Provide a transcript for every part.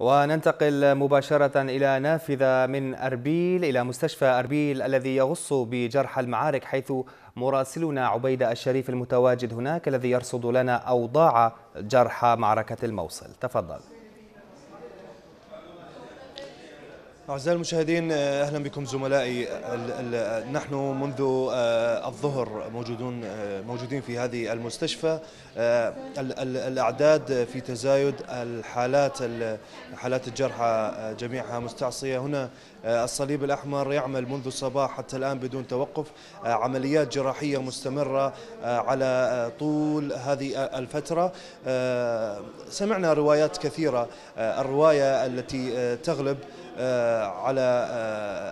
وننتقل مباشرة إلى نافذة من أربيل إلى مستشفى أربيل الذي يغص بجرحى المعارك حيث مراسلنا عبيدة الشريف المتواجد هناك الذي يرصد لنا أوضاع جرحى معركة الموصل تفضل أعزائي المشاهدين أهلا بكم زملائي نحن منذ آه، الظهر موجودون آه، موجودين في هذه المستشفى آه، الأعداد في تزايد الحالات حالات الجرحى جميعها مستعصية هنا آه، الصليب الأحمر يعمل منذ الصباح حتى الآن بدون توقف آه، عمليات جراحية مستمرة آه، على طول هذه الفترة سمعنا روايات كثيرة الرواية التي تغلب على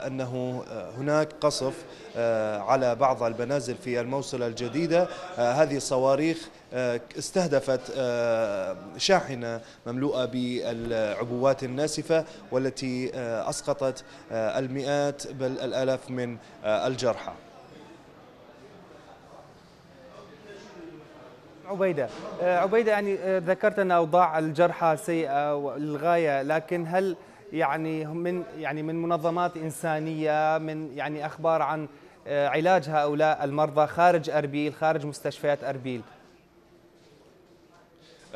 أنه هناك قصف على بعض المنازل في الموصلة الجديدة هذه صواريخ آه، استهدفت آه، شاحنة مملوءة بالعبوات الناسفة والتي آه، أسقطت المئات بل الآلاف من الجرحى عبيدة عبيدة يعني ذكرت أن أوضاع الجرحى سيئة للغاية لكن هل يعني من يعني من منظمات إنسانية من يعني أخبار عن علاج هؤلاء المرضى خارج أربيل خارج مستشفيات أربيل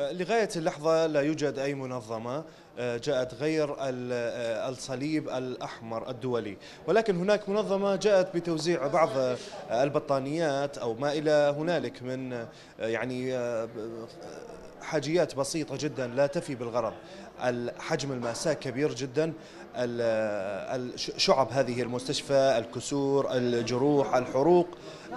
آه، لغاية اللحظة لا يوجد أي منظمة آه، جاءت غير آه، الصليب الأحمر الدولي ولكن هناك منظمة جاءت بتوزيع بعض البطانيات أو ما إلى هنالك من يعني حاجيات بسيطة جدا لا تفي بالغرض حجم المأساة كبير جدا شعب هذه المستشفى الكسور الجروح الحروق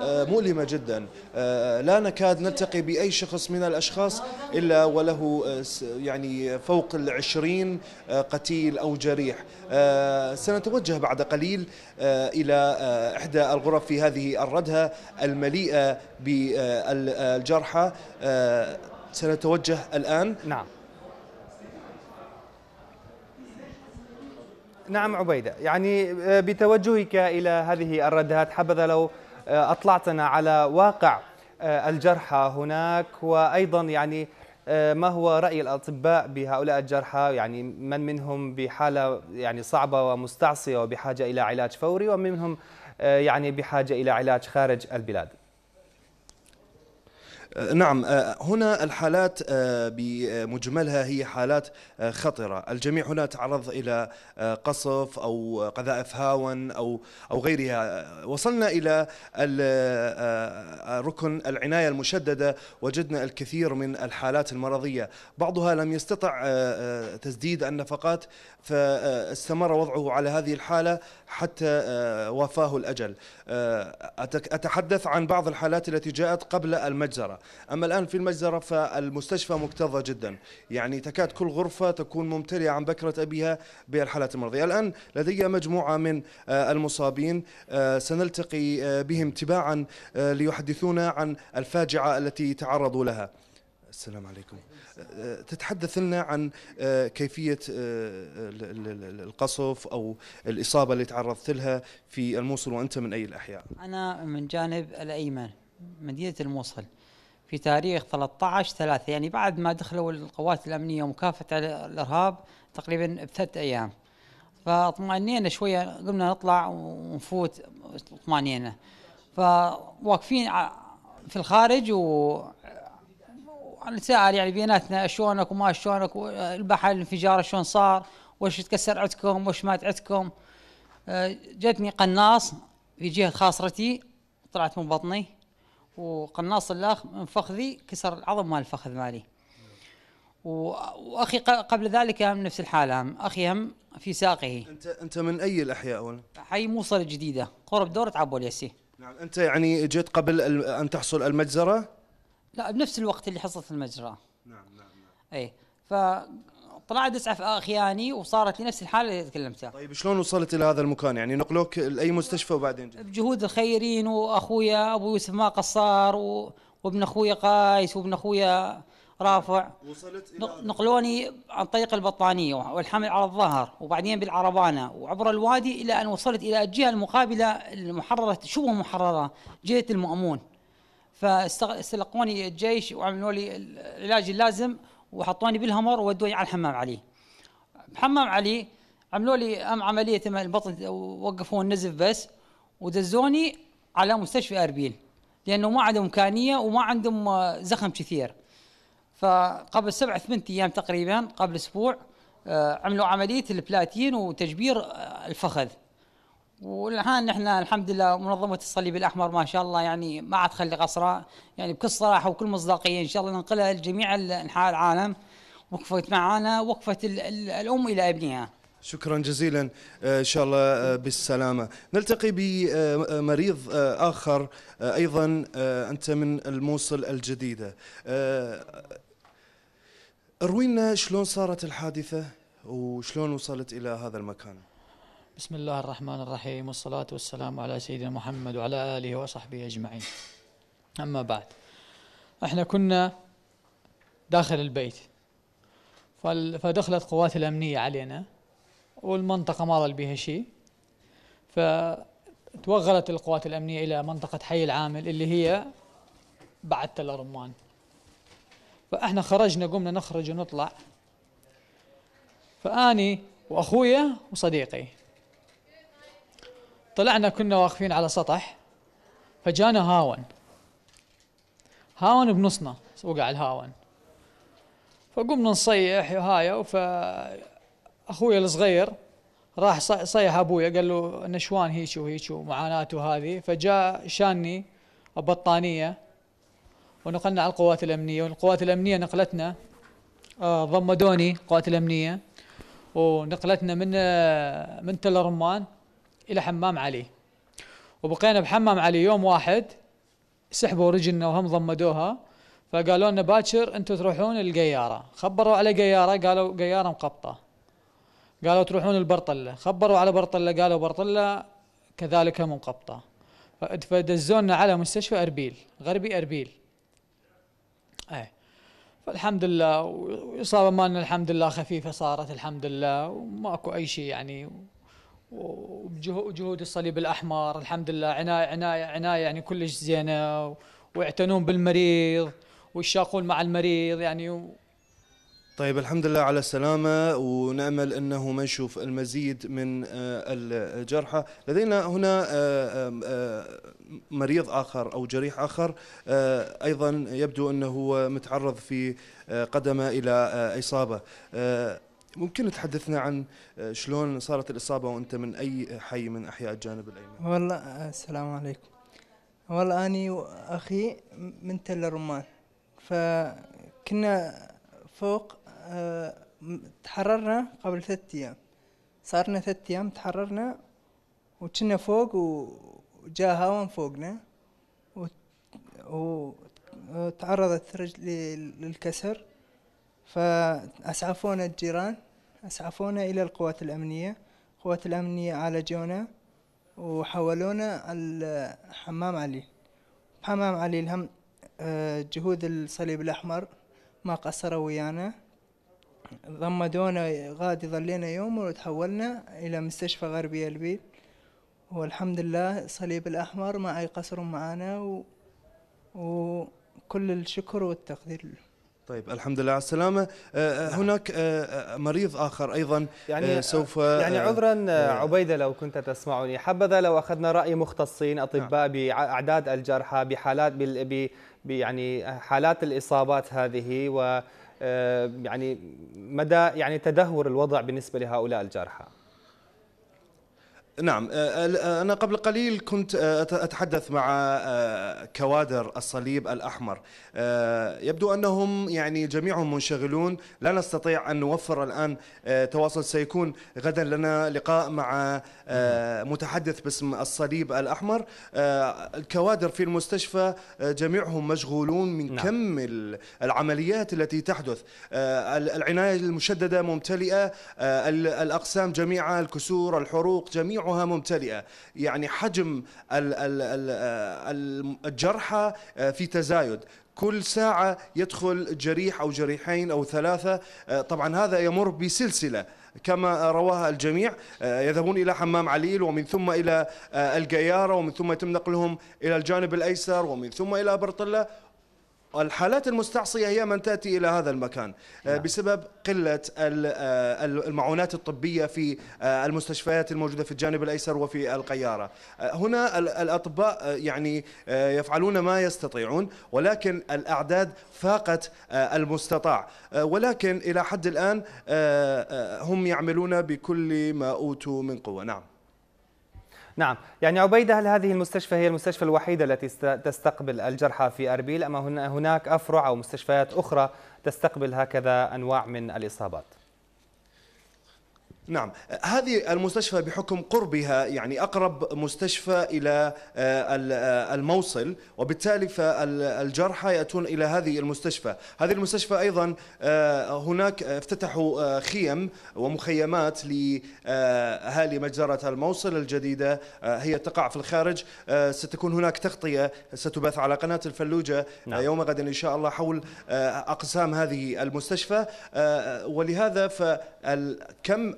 آه، مؤلمة جدا آه، لا نكاد نلتقي بأي شخص من الأشخاص إلا وله آه، يعني فوق ال قتيل أو جريح سنتوجه بعد قليل إلى إحدى الغرف في هذه الردهة المليئة بالجرحى سنتوجه الآن نعم نعم عبيدة يعني آه، بتوجهك إلى هذه الردهات حبذا لو آه، أطلعتنا على واقع آه، الجرحى هناك وأيضا يعني ما هو رأي الأطباء بهؤلاء الجرحى يعني من منهم بحالة يعني صعبة ومستعصية وبحاجة إلى علاج فوري ومن منهم يعني بحاجة إلى علاج خارج البلاد آه، نعم آه، هنا الحالات آه، بمجملها هي حالات خطرة الجميع هنا تعرض إلى قصف أو قذائف هاون أو, أو غيرها وصلنا إلى ركن العناية المشددة وجدنا الكثير من الحالات المرضية بعضها لم يستطع تسديد النفقات فاستمر وضعه على هذه الحالة حتى وافاه الأجل أتحدث عن بعض الحالات التي جاءت قبل المجزرة أما الآن في المجزرة فالمستشفى مكتظة جدا يعني تكاد كل غرفة تكون ممتلئة عن بكرة أبيها بالحالات المرضية الآن لدي مجموعة من آه، المصابين آه، سنلتقي آه، بهم تباعا ليحدثونا عن الفاجعة التي تعرضوا لها السلام عليكم تتحدث لنا عن كيفية القصف أو الإصابة اللي تعرضت لها في الموصل وأنت من أي الأحياء أنا من جانب الأيمن مدينة الموصل في تاريخ 13 3 يعني بعد ما دخلوا القوات الامنيه ومكافحه الارهاب تقريبا بثلاث ايام فاطمأنينا شويه قمنا نطلع ونفوت اطمأنينا فواقفين في الخارج و نتساءل يعني بيناتنا شلونك وما شلونك البحر الانفجار شلون صار وش تكسر عندكم وش مات عندكم آه، جتني قناص في جهه خاصرتي طلعت من بطني وقناص الاخ من فخذي كسر العظم مال الفخذ مالي واخي قبل ذلك هم نفس الحاله هم اخي هم في ساقه انت انت من اي الاحياء اولا؟ حي موصل الجديده قرب دوره عبو اليسي نعم انت يعني جيت قبل ان تحصل المجزره؟ لا بنفس الوقت اللي حصلت المجزره نعم نعم نعم اي ف طلعت دسعه في اخياني وصارت لي نفس الحاله اللي تكلمتها طيب شلون وصلت الى هذا المكان يعني نقلوك لاي مستشفى وبعدين جد. بجهود الخيرين واخويا ابو يوسف ما قصر و... وابن اخويا قايس وابن اخويا رافع وصلت إلى نقلوني عن طريق البطانية والحمل على الظهر وبعدين بالعربانة وعبر الوادي إلى أن وصلت إلى الجهة المقابلة المحررة شبه محررة جهة المأمون فاستلقوني الجيش وعملوا لي العلاج اللازم وحطوني بالهمر وودوني على الحمام علي حمام علي عملوا لي عمليه البطن وقفوا النزف بس ودزوني على مستشفى اربيل لانه ما عندهم امكانيه وما عندهم زخم كثير فقبل سبع ثمان ايام تقريبا قبل اسبوع آه، عملوا عمليه البلاتين وتجبير آه، الفخذ والان احنا الحمد لله منظمه الصليب الاحمر ما شاء الله يعني ما عاد تخلي قصره يعني بكل صراحه وكل مصداقيه ان شاء الله ننقلها لجميع انحاء العالم وقفت معنا وقفت الام الى ابنها شكرا جزيلا آه، ان شاء الله آه، بالسلامه نلتقي بمريض آه، اخر ايضا انت من الموصل الجديده اروينا شلون صارت الحادثه وشلون وصلت الى هذا المكان بسم الله الرحمن الرحيم والصلاة والسلام على سيدنا محمد وعلى آله وصحبه أجمعين أما بعد احنا كنا داخل البيت فدخلت قوات الأمنية علينا والمنطقة ما ظل بها شيء فتوغلت القوات الأمنية إلى منطقة حي العامل اللي هي بعد تل رمان فاحنا خرجنا قمنا نخرج ونطلع فأني وأخويا وصديقي طلعنا كنا واقفين على سطح فجانا هاون هاون بنصنا وقع الهاون فقمنا نصيح هاي اخوي الصغير راح صيح ابويا قال له نشوان هيك وهيك ومعاناته هذه فجاء شاني بطانيه ونقلنا على القوات الامنيه والقوات الامنيه نقلتنا آه، ضمدوني القوات الامنيه ونقلتنا من آه، من تل رمان إلى حمام علي وبقينا بحمام علي يوم واحد سحبوا رجلنا وهم ضمدوها فقالوا لنا باكر انتم تروحون القياره خبروا على قياره قالوا قياره مقبطه قالوا تروحون البرطله خبروا على برطله قالوا برطله كذلك منقبطه فدزونا على مستشفى اربيل غربي اربيل اي فالحمد لله والاصابه مالنا الحمد لله خفيفه صارت الحمد لله وماكو اي شيء يعني وجهود الصليب الاحمر الحمد لله عنايه عنايه عنايه يعني كلش زينه ويعتنون بالمريض ويشاقون مع المريض يعني و... طيب الحمد لله على السلامة ونأمل أنه ما نشوف المزيد من آه، الجرحى لدينا هنا آه، آه، مريض آخر أو جريح آخر أيضا يبدو أنه متعرض في قدمه إلى إصابة ممكن تحدثنا عن آه، شلون صارت الإصابة وأنت من أي حي من أحياء الجانب الأيمن والله آه، السلام عليكم والله أني وأخي من تل الرمان فكنا فوق آه، تحررنا قبل ثلاثة أيام صارنا ثلاثة أيام تحررنا وكنا فوق وجاء هوا فوقنا وتعرضت رجلي للكسر فأسعفونا الجيران أسعفونا إلى القوات الأمنية القوات الأمنية عالجونا وحولونا الحمام علي حمام علي الهم آه، جهود الصليب الأحمر ما قصروا ويانا ضمدونا غادي ظلينا يوم وتحولنا إلى مستشفى غربي البيل والحمد لله الصليب الأحمر ما أي قصر معانا و... وكل الشكر والتقدير له طيب الحمد لله على السلامة آه، آه، نعم. هناك آه، مريض آخر أيضا يعني سوف يعني عذرا عبيدة لو كنت تسمعني حبذا لو أخذنا رأي مختصين أطباء نعم. بأعداد الجرحى بحالات يعني حالات الإصابات هذه و يعني مدى يعني تدهور الوضع بالنسبة لهؤلاء الجرحى نعم آه، آه، آه، أنا قبل قليل كنت أتحدث مع كوادر الصليب الأحمر يبدو أنهم يعني جميعهم منشغلون لا نستطيع أن نوفر الآن تواصل سيكون غدا لنا لقاء مع متحدث باسم الصليب الأحمر الكوادر في المستشفى جميعهم مشغولون من نعم. كم العمليات التي تحدث العناية المشددة ممتلئة الأقسام جميعها الكسور الحروق جميع جميعها ممتلئه يعني حجم الجرحى آه، في تزايد كل ساعة يدخل جريح أو جريحين أو ثلاثة آه، طبعا هذا يمر بسلسلة كما رواها الجميع آه، يذهبون إلى حمام عليل ومن ثم إلى القيارة ومن ثم يتم نقلهم إلى الجانب الأيسر ومن ثم إلى برطلة الحالات المستعصية هي من تأتي إلى هذا المكان آه، نعم. بسبب قلة آه، المعونات الطبية في آه، المستشفيات الموجودة في الجانب الأيسر وفي القيارة هنا الأطباء يعني يفعلون ما يستطيعون ولكن الأعداد فاقت المستطاع ولكن إلى حد الآن هم يعملون بكل ما أوتوا من قوة نعم نعم يعني عبيدة هل هذه المستشفى هي المستشفى الوحيدة التي تستقبل الجرحى في أربيل أم هناك أفرع أو مستشفيات أخرى تستقبل هكذا أنواع من الإصابات؟ نعم هذه المستشفى بحكم قربها يعني أقرب مستشفى إلى آه، آه، الموصل وبالتالي فالجرحى يأتون إلى هذه المستشفى هذه المستشفى أيضا آه، هناك افتتحوا خيم ومخيمات لأهالي مجزرة الموصل الجديدة هي تقع في الخارج ستكون هناك تغطية ستبث على قناة الفلوجة نعم. يوم غد إن شاء الله حول أقسام هذه المستشفى ولهذا فكم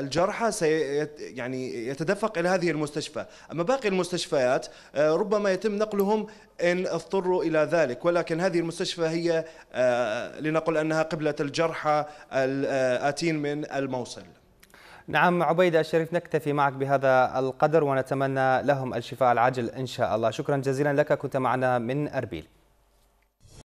الجرحى سي يعني يتدفق الى هذه المستشفى، اما باقي المستشفيات آه، ربما يتم نقلهم ان اضطروا الى ذلك، ولكن هذه المستشفى هي آه، لنقل انها قبله الجرحى الاتين آه، من الموصل. نعم عبيدة الشريف نكتفي معك بهذا القدر ونتمنى لهم الشفاء العاجل إن شاء الله شكرا جزيلا لك كنت معنا من أربيل